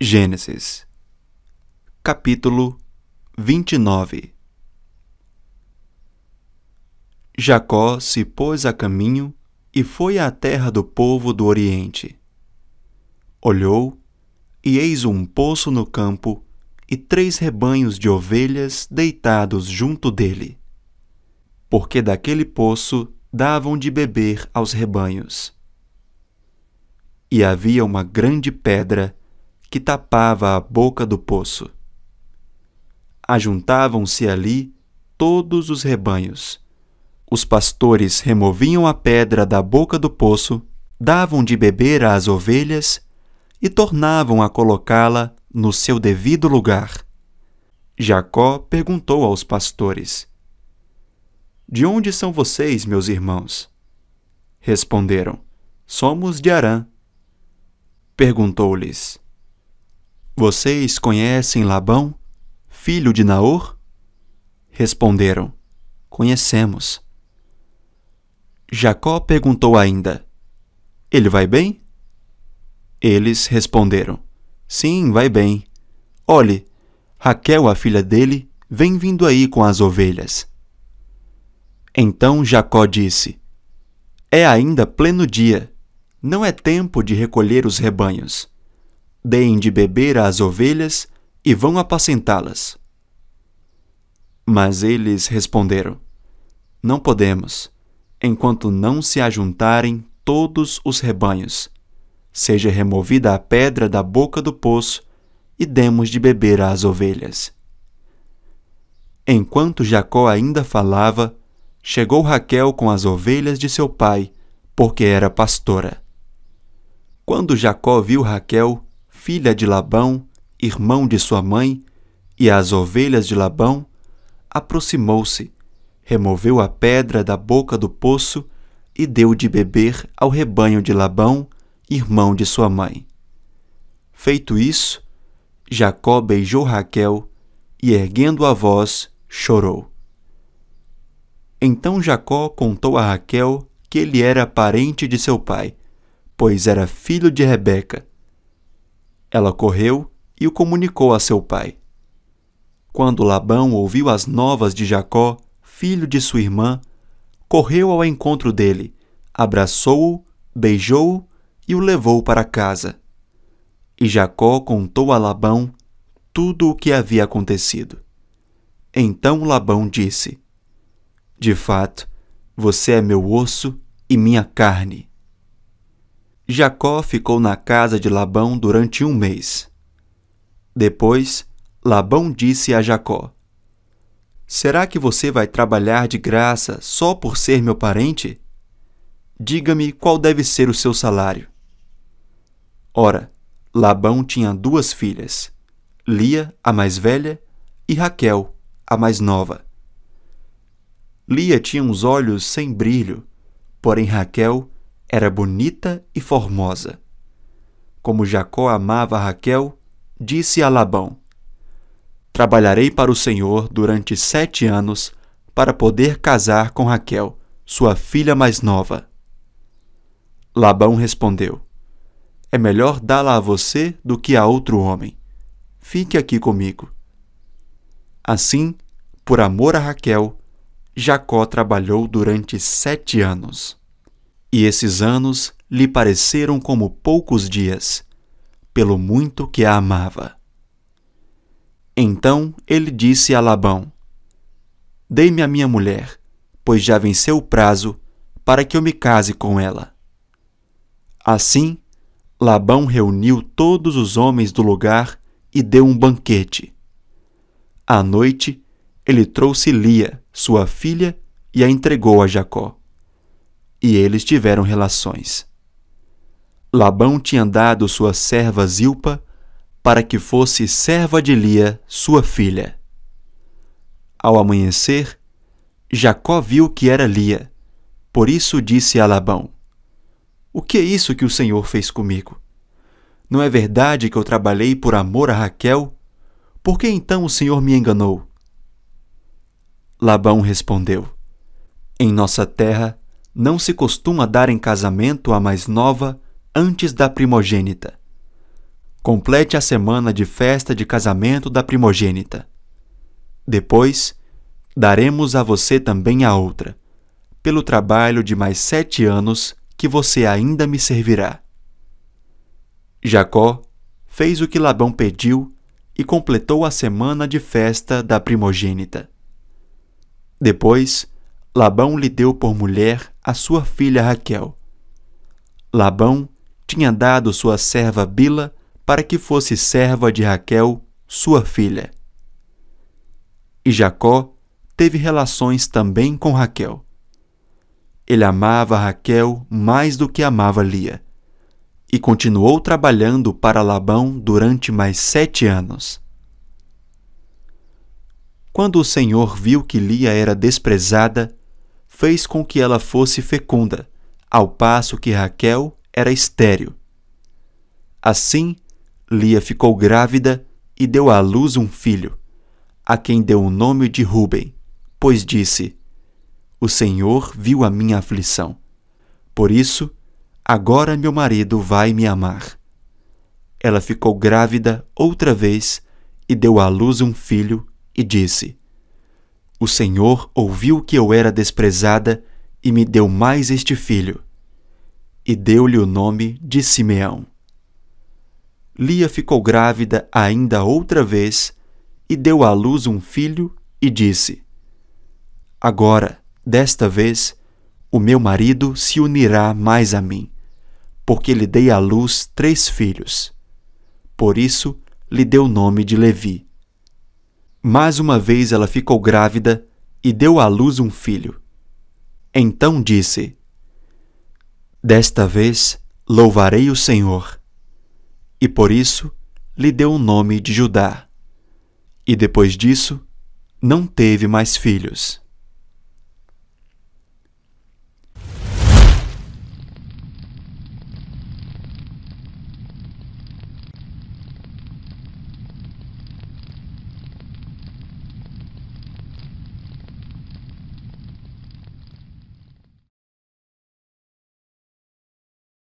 Gênesis, capítulo 29 Jacó se pôs a caminho e foi à terra do povo do Oriente. Olhou, e eis um poço no campo e três rebanhos de ovelhas deitados junto dele, porque daquele poço davam de beber aos rebanhos. E havia uma grande pedra que tapava a boca do poço. Ajuntavam-se ali todos os rebanhos. Os pastores removiam a pedra da boca do poço, davam de beber às ovelhas e tornavam a colocá-la no seu devido lugar. Jacó perguntou aos pastores: De onde são vocês, meus irmãos? Responderam: Somos de Arã. Perguntou-lhes: vocês conhecem Labão, filho de Naor? Responderam: Conhecemos. Jacó perguntou ainda: Ele vai bem? Eles responderam: Sim, vai bem. Olhe, Raquel, a filha dele, vem vindo aí com as ovelhas. Então Jacó disse: É ainda pleno dia, não é tempo de recolher os rebanhos deem de beber às ovelhas e vão apacentá-las. Mas eles responderam: Não podemos, enquanto não se ajuntarem todos os rebanhos. Seja removida a pedra da boca do poço e demos de beber às ovelhas. Enquanto Jacó ainda falava, chegou Raquel com as ovelhas de seu pai, porque era pastora. Quando Jacó viu Raquel, filha de Labão, irmão de sua mãe, e às ovelhas de Labão, aproximou-se, removeu a pedra da boca do poço e deu de beber ao rebanho de Labão, irmão de sua mãe. Feito isso, Jacó beijou Raquel e, erguendo a voz, chorou. Então Jacó contou a Raquel que ele era parente de seu pai, pois era filho de Rebeca. Ela correu e o comunicou a seu pai. Quando Labão ouviu as novas de Jacó, filho de sua irmã, correu ao encontro dele, abraçou-o, beijou-o e o levou para casa. E Jacó contou a Labão tudo o que havia acontecido. Então Labão disse: De fato, você é meu osso e minha carne. Jacó ficou na casa de Labão durante um mês. Depois, Labão disse a Jacó: Será que você vai trabalhar de graça só por ser meu parente? Diga-me qual deve ser o seu salário. Ora, Labão tinha duas filhas, Lia, a mais velha, e Raquel, a mais nova. Lia tinha uns olhos sem brilho, porém Raquel era bonita e formosa. Como Jacó amava Raquel, disse a Labão: Trabalharei para o Senhor durante sete anos para poder casar com Raquel, sua filha mais nova. Labão respondeu: É melhor dá-la a você do que a outro homem. Fique aqui comigo. Assim, por amor a Raquel, Jacó trabalhou durante sete anos. E esses anos lhe pareceram como poucos dias, pelo muito que a amava. Então ele disse a Labão: Dei-me a minha mulher, pois já venceu o prazo para que eu me case com ela. Assim, Labão reuniu todos os homens do lugar e deu um banquete. À noite, ele trouxe Lia, sua filha, e a entregou a Jacó e eles tiveram relações. Labão tinha dado sua serva Zilpa para que fosse serva de Lia, sua filha. Ao amanhecer, Jacó viu que era Lia, por isso disse a Labão: O que é isso que o Senhor fez comigo? Não é verdade que eu trabalhei por amor a Raquel? Por que então o Senhor me enganou? Labão respondeu: Em nossa terra não se costuma dar em casamento a mais nova antes da primogênita. Complete a semana de festa de casamento da primogênita. Depois, daremos a você também a outra, pelo trabalho de mais sete anos que você ainda me servirá. Jacó fez o que Labão pediu e completou a semana de festa da primogênita. Depois, Labão lhe deu por mulher a sua filha Raquel. Labão tinha dado sua serva Bila para que fosse serva de Raquel, sua filha. E Jacó teve relações também com Raquel. Ele amava Raquel mais do que amava Lia, e continuou trabalhando para Labão durante mais sete anos. Quando o Senhor viu que Lia era desprezada, fez com que ela fosse fecunda, ao passo que Raquel era estéril. Assim, Lia ficou grávida e deu à luz um filho, a quem deu o nome de Ruben, pois disse: O Senhor viu a minha aflição. Por isso, agora meu marido vai me amar. Ela ficou grávida outra vez e deu à luz um filho e disse: o Senhor ouviu que eu era desprezada e me deu mais este filho. E deu-lhe o nome de Simeão. Lia ficou grávida ainda outra vez e deu à luz um filho e disse: Agora, desta vez, o meu marido se unirá mais a mim, porque lhe dei à luz três filhos. Por isso, lhe deu o nome de Levi mais uma vez ela ficou grávida e deu à luz um filho. Então disse: Desta vez louvarei o Senhor. E por isso lhe deu o nome de Judá. E depois disso, não teve mais filhos.